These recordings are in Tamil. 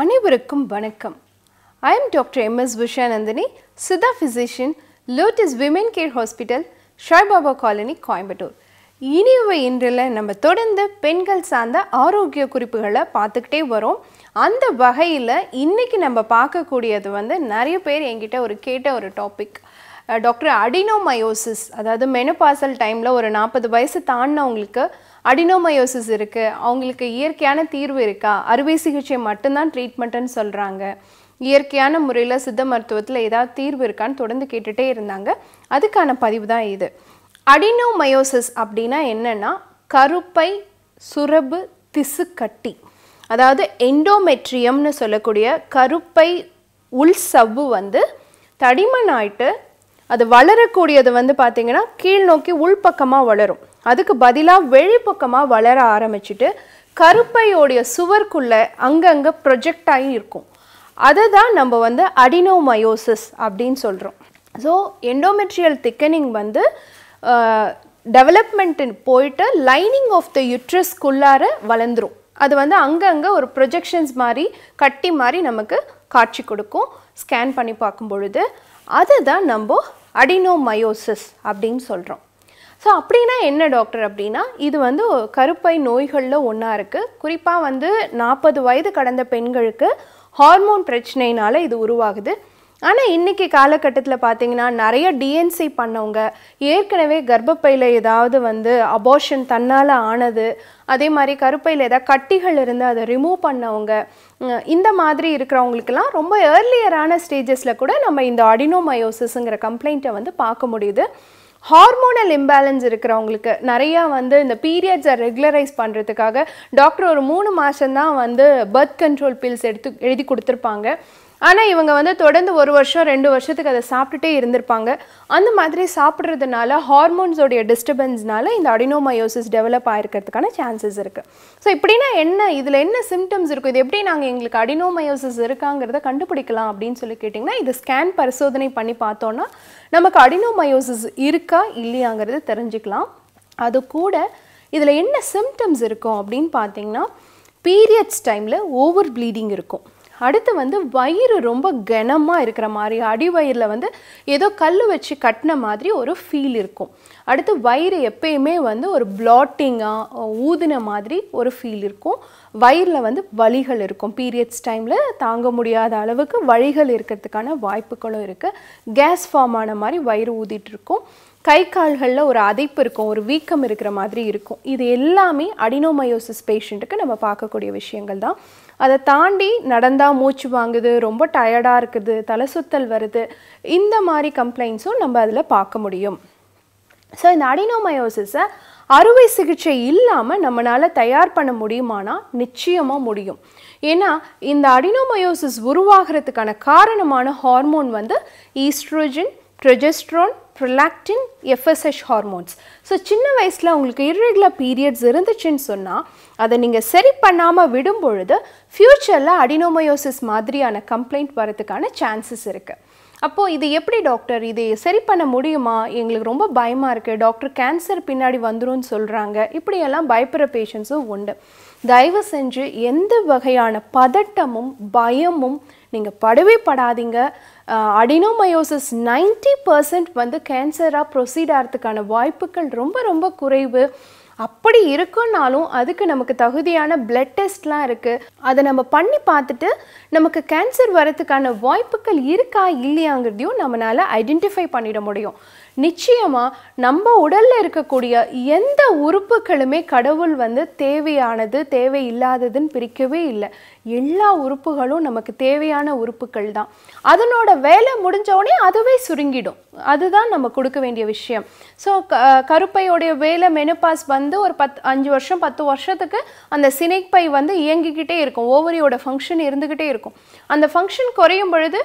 அனைவருக்கும் வணக்கம் I am doctor M S Vishanandini சிதா physician lotus women care hospital Saibaba colony Coimbatore இனிவை இன்றில் நம்ம தொடர்ந்து பெண்கள் சார்ந்த ஆரோக்கிய குறிப்புகளை பார்த்துக்கிட்டே வரோம் அந்த வகையில் இன்றைக்கி நம்ம பார்க்கக்கூடியது வந்து நிறைய பேர் என்கிட்ட ஒரு கேட்ட ஒரு டாபிக் டாக்டர் அடினோமயோசிஸ் அதாவது மெனபாசல் டைமில் ஒரு நாற்பது வயசு தாண்டினவங்களுக்கு அடினோமயோசிஸ் இருக்குது அவங்களுக்கு இயற்கையான தீர்வு இருக்கா அறுவை சிகிச்சை மட்டும்தான் ட்ரீட்மெண்ட்டுன்னு சொல்கிறாங்க இயற்கையான முறையில் சித்த மருத்துவத்தில் ஏதாவது தீர்வு இருக்கான்னு தொடர்ந்து கேட்டுகிட்டே இருந்தாங்க அதுக்கான பதிவு தான் இது அடினோமயோசிஸ் அப்படின்னா என்னென்னா கருப்பை சுரபு திசுக்கட்டி அதாவது எண்டோமெட்ரியம்னு சொல்லக்கூடிய கருப்பை உள் சவ்வு வந்து தடிமன் ஆயிட்டு அது வளரக்கூடியது வந்து பார்த்திங்கன்னா கீழ் நோக்கி உள்பக்கமாக வளரும் அதுக்கு பதிலாக வெளிப்பக்கமாக வளர ஆரம்பிச்சுட்டு கருப்பையோடைய சுவர்க்குள்ளே அங்கங்கே ப்ரொஜெக்ட் ஆகி இருக்கும் அதை தான் நம்ம வந்து அடினோமயோசிஸ் அப்படின்னு சொல்கிறோம் ஸோ எண்டோமெட்ரியல் திக்கனிங் வந்து டெவலப்மெண்ட்டு போயிட்டு லைனிங் ஆஃப் த யுட்ரஸ்குள்ளார வளர்ந்துடும் அது வந்து அங்கங்கே ஒரு ப்ரொஜெக்ஷன்ஸ் மாதிரி கட்டி மாதிரி நமக்கு காட்சி கொடுக்கும் ஸ்கேன் பண்ணி பார்க்கும் பொழுது அதை தான் நம்ம அடினோமயோசிஸ் அப்படின்னு சொல்கிறோம் ஸோ அப்படின்னா என்ன டாக்டர் அப்படின்னா இது வந்து கருப்பை நோய்களில் ஒன்றா இருக்குது குறிப்பாக வந்து நாற்பது வயது கடந்த பெண்களுக்கு ஹார்மோன் பிரச்சனையினால் இது உருவாகுது ஆனால் இன்றைக்கி காலகட்டத்தில் பார்த்தீங்கன்னா நிறைய டிஎன்சி பண்ணவங்க ஏற்கனவே கர்ப்பப்பையில் ஏதாவது வந்து அபோஷன் தன்னால் ஆனது அதே மாதிரி கருப்பையில் ஏதாவது கட்டிகள் இருந்து அதை ரிமூவ் பண்ணவங்க இந்த மாதிரி இருக்கிறவங்களுக்கெல்லாம் ரொம்ப ஏர்லியரான ஸ்டேஜஸில் கூட நம்ம இந்த அடினோமயோசிஸுங்கிற கம்ப்ளைண்ட்டை வந்து பார்க்க முடியுது ஹார்மோனல் இம்பேலன்ஸ் இருக்கிறவங்களுக்கு நிறையா வந்து இந்த பீரியட்ஸை ரெகுலரைஸ் பண்ணுறதுக்காக டாக்டர் ஒரு மூணு மாதம்தான் வந்து பர்த் கண்ட்ரோல் பில்ஸ் எடுத்து எழுதி கொடுத்துருப்பாங்க ஆனால் இவங்க வந்து தொடர்ந்து ஒரு வருஷம் ரெண்டு வருஷத்துக்கு அதை சாப்பிட்டுட்டே இருந்திருப்பாங்க அந்த மாதிரி சாப்பிட்றதுனால ஹார்மோன்ஸோடைய டிஸ்டர்பன்ஸ்னால இந்த அடினோமயோசிஸ் டெவலப் ஆகிருக்கிறதுக்கான சான்சஸ் இருக்குது ஸோ இப்படின்னா என்ன இதில் என்ன சிம்டம்ஸ் இருக்கும் இது எப்படி நாங்கள் எங்களுக்கு அடினோமயோசிஸ் இருக்காங்கிறத கண்டுபிடிக்கலாம் அப்படின்னு சொல்லி கேட்டிங்கன்னா இது ஸ்கேன் பரிசோதனை பண்ணி பார்த்தோன்னா நமக்கு அடினோமயோசிஸ் இருக்கா இல்லையாங்கிறது தெரிஞ்சுக்கலாம் அது கூட இதில் என்ன சிம்டம்ஸ் இருக்கும் அப்படின்னு பார்த்தீங்கன்னா பீரியட்ஸ் டைமில் ஓவர் ப்ளீடிங் இருக்கும் அடுத்து வந்து வயிறு ரொம்ப கனமாக இருக்கிற மாதிரி அடி வயிறில் வந்து ஏதோ கல் வச்சு கட்டின மாதிரி ஒரு ஃபீல் இருக்கும் அடுத்து வயிறு எப்பயுமே வந்து ஒரு பிளாட்டிங்காக ஊதின மாதிரி ஒரு ஃபீல் இருக்கும் வயிறில் வந்து வழிகள் இருக்கும் பீரியட்ஸ் டைமில் தாங்க முடியாத அளவுக்கு வழிகள் இருக்கிறதுக்கான வாய்ப்புகளும் இருக்குது கேஸ் ஃபார்ம் ஆன மாதிரி வயிறு ஊதிட்டு இருக்கும் கை கால்களில் ஒரு அதைப்பு இருக்கும் ஒரு வீக்கம் இருக்கிற மாதிரி இருக்கும் இது எல்லாமே அடினோமயோசிஸ் பேஷண்ட்டுக்கு நம்ம பார்க்கக்கூடிய விஷயங்கள் தான் அதை தாண்டி நடந்தால் மூச்சு வாங்குது ரொம்ப டயர்டாக இருக்குது தலை சுத்தல் வருது இந்த மாதிரி கம்ப்ளைண்ட்ஸும் நம்ம அதில் பார்க்க முடியும் ஸோ இந்த அடினோமயோசிஸை அறுவை சிகிச்சை இல்லாமல் நம்மளால் தயார் பண்ண முடியுமானா நிச்சயமாக முடியும் ஏன்னா இந்த அடினோமயோசிஸ் உருவாகிறதுக்கான காரணமான ஹார்மோன் வந்து oestrogen progesterone prolactin FSH hormones so சின்ன வயசில் உங்களுக்கு இர்ரெகுலர் பீரியட்ஸ் இருந்துச்சுன்னு சொன்னால் அதை நீங்கள் சரி பண்ணாமல் விடும் பொழுது ஃப்யூச்சரில் அடினோமயோசிஸ் மாதிரியான கம்ப்ளைண்ட் வரதுக்கான சான்சஸ் இருக்குது அப்போது இது எப்படி டாக்டர் இதை சரி பண்ண முடியுமா எங்களுக்கு ரொம்ப பயமாக இருக்குது டாக்டர் கேன்சர் பின்னாடி வந்துடும் சொல்கிறாங்க இப்படியெல்லாம் பயப்படுற பேஷண்ட்ஸும் உண்டு தயவு செஞ்சு எந்த வகையான பதட்டமும் பயமும் நீங்கள் படவே படாதீங்க அடினோமயோசிஸ் நைன்டி பர்சன்ட் வந்து கேன்சராக ப்ரொசீட் ஆகிறதுக்கான வாய்ப்புகள் ரொம்ப ரொம்ப குறைவு அப்படி இருக்குன்னாலும் அதுக்கு நமக்கு தகுதியான பிளட் டெஸ்ட்லாம் இருக்குது அதை நம்ம பண்ணி பார்த்துட்டு நமக்கு கேன்சர் வரத்துக்கான வாய்ப்புகள் இருக்கா இல்லையாங்கிறதையும் நம்மளால் ஐடென்டிஃபை பண்ணிட முடியும் நிச்சயமாக நம்ம உடலில் இருக்கக்கூடிய எந்த உறுப்புகளுமே கடவுள் வந்து தேவையானது தேவை இல்லாததுன்னு பிரிக்கவே இல்லை எல்லா உறுப்புகளும் நமக்கு தேவையான உறுப்புகள் தான் அதனோட வேலை முடிஞ்சவுடனே அதுவே சுருங்கிடும் அதுதான் நம்ம கொடுக்க வேண்டிய விஷயம் ஸோ க கருப்பையோடைய வேலை மெனுபாஸ் வந்து ஒரு பத் அஞ்சு வருஷம் பத்து வருஷத்துக்கு அந்த சினைப்பை வந்து இயங்கிக்கிட்டே இருக்கும் ஓவரியோட ஃபங்க்ஷன் இருந்துக்கிட்டே இருக்கும் அந்த ஃபங்க்ஷன் குறையும் பொழுது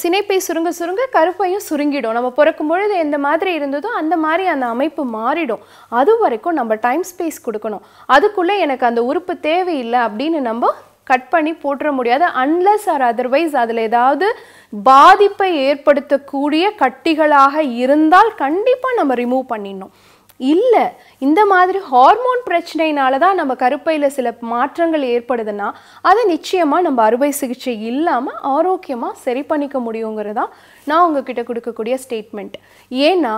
சினைப்பை சுருங்க சுருங்க கருப்பையும் சுருங்கிடும் நம்ம பிறக்கும் பொழுது எந்த மாதிரி இருந்ததோ அந்த மாதிரி அந்த அமைப்பு மாறிடும் அது வரைக்கும் நம்ம டைம் ஸ்பேஸ் கொடுக்கணும் அதுக்குள்ளே எனக்கு அந்த உறுப்பு தேவையில்லை அப்படின்னு நம்ம கட் பண்ணி போட்டுற முடியாது அன்லஸ் ஆர் அதர்வைஸ் அதில் ஏதாவது பாதிப்பை ஏற்படுத்தக்கூடிய கட்டிகளாக இருந்தால் கண்டிப்பாக நம்ம ரிமூவ் பண்ணிடணும் இல்லை இந்த மாதிரி ஹார்மோன் பிரச்சனையினால தான் நம்ம கருப்பையில் சில மாற்றங்கள் ஏற்படுதுன்னா அதை நிச்சயமாக நம்ம அறுவை சிகிச்சை இல்லாமல் ஆரோக்கியமாக சரி பண்ணிக்க தான் நான் உங்ககிட்ட கொடுக்கக்கூடிய ஸ்டேட்மெண்ட் ஏன்னா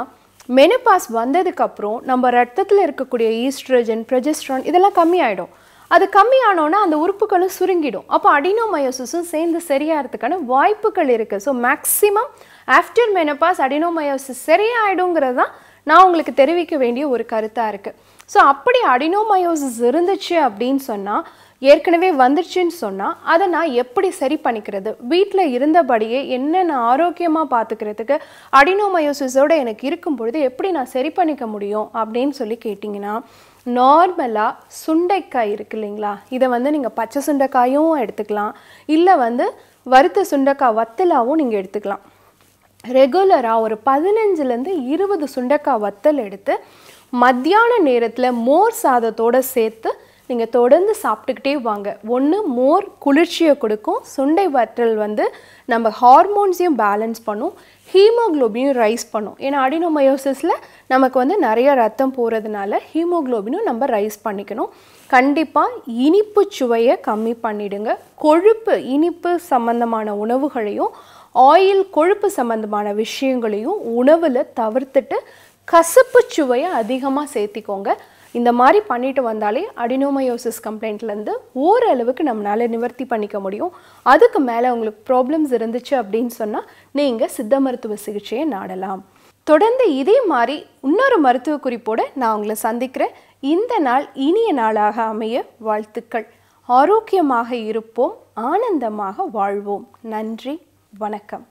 மெனுபாஸ் வந்ததுக்கப்புறம் நம்ம ரத்தத்தில் இருக்கக்கூடிய ஈஸ்ட்ரஜன் ப்ரொஜெஸ்ட்ரான் இதெல்லாம் கம்மியாயிடும் அது கம்மியானோன்னா அந்த உறுப்புகளும் சுருங்கிடும் அப்போ அடினோமயோசிஸும் சேர்ந்து சரியாகிறதுக்கான வாய்ப்புகள் இருக்குது so maximum after menopause adenomyosis சரியாயிடுங்கிறது தான் நான் உங்களுக்கு தெரிவிக்க வேண்டிய ஒரு கருத்தாக இருக்குது ஸோ அப்படி அடினோமயோசிஸ் இருந்துச்சு அப்படின்னு சொன்னால் ஏற்கனவே வந்துருச்சுன்னு சொன்னால் அதை நான் எப்படி சரி பண்ணிக்கிறது வீட்டில் இருந்தபடியே என்ன நான் ஆரோக்கியமாக பார்த்துக்கிறதுக்கு அடினோமயோசிஸோடு எனக்கு இருக்கும் பொழுது எப்படி நான் சரி பண்ணிக்க முடியும் அப்படின்னு சொல்லி கேட்டிங்கன்னா நார்மலாக சுண்டைக்காய் இருக்கு இல்லைங்களா இதை வந்து நீங்கள் பச்சை சுண்டைக்காயும் எடுத்துக்கலாம் இல்லை வந்து வறுத்த சுண்டைக்காய் வத்தலாகவும் நீங்கள் எடுத்துக்கலாம் ரெகுலராக ஒரு பதினஞ்சுலேருந்து இருபது சுண்டக்காய் வத்தல் எடுத்து மத்தியான நேரத்தில் மோர் சாதத்தோடு சேர்த்து நீங்கள் தொடர்ந்து சாப்பிட்டுக்கிட்டே வாங்க ஒன்று மோர் குளிர்ச்சியை கொடுக்கும் சுண்டை வற்றல் வந்து நம்ம ஹார்மோன்ஸையும் பேலன்ஸ் பண்ணும் ஹீமோக்ளோபினும் ரைஸ் பண்ணும் ஏன்னா அடினோமயோசிஸில் நமக்கு வந்து நிறைய ரத்தம் போகிறதுனால ஹீமோக்ளோபினும் நம்ம ரைஸ் பண்ணிக்கணும் கண்டிப்பாக இனிப்பு சுவையை கம்மி பண்ணிடுங்க கொழுப்பு இனிப்பு சம்மந்தமான உணவுகளையும் ஆயில் கொழுப்பு சம்மந்தமான விஷயங்களையும் உணவில் தவிர்த்துட்டு கசப்பு சுவையை அதிகமாக சேர்த்திக்கோங்க இந்த மாதிரி பண்ணிட்டு வந்தாலே அடினோமயோசிஸ் கம்ப்ளைண்ட்லேருந்து ஓரளவுக்கு நம்மளால் நிவர்த்தி பண்ணிக்க முடியும் அதுக்கு மேலே உங்களுக்கு ப்ராப்ளம்ஸ் இருந்துச்சு அப்படின்னு சொன்னால் நீங்கள் சித்த மருத்துவ சிகிச்சையை நாடலாம் தொடர்ந்து இதே மாதிரி இன்னொரு மருத்துவ குறிப்போடு நான் உங்களை சந்திக்கிறேன் இந்த நாள் இனிய நாளாக அமைய வாழ்த்துக்கள் ஆரோக்கியமாக இருப்போம் ஆனந்தமாக வாழ்வோம் நன்றி வணக்கம்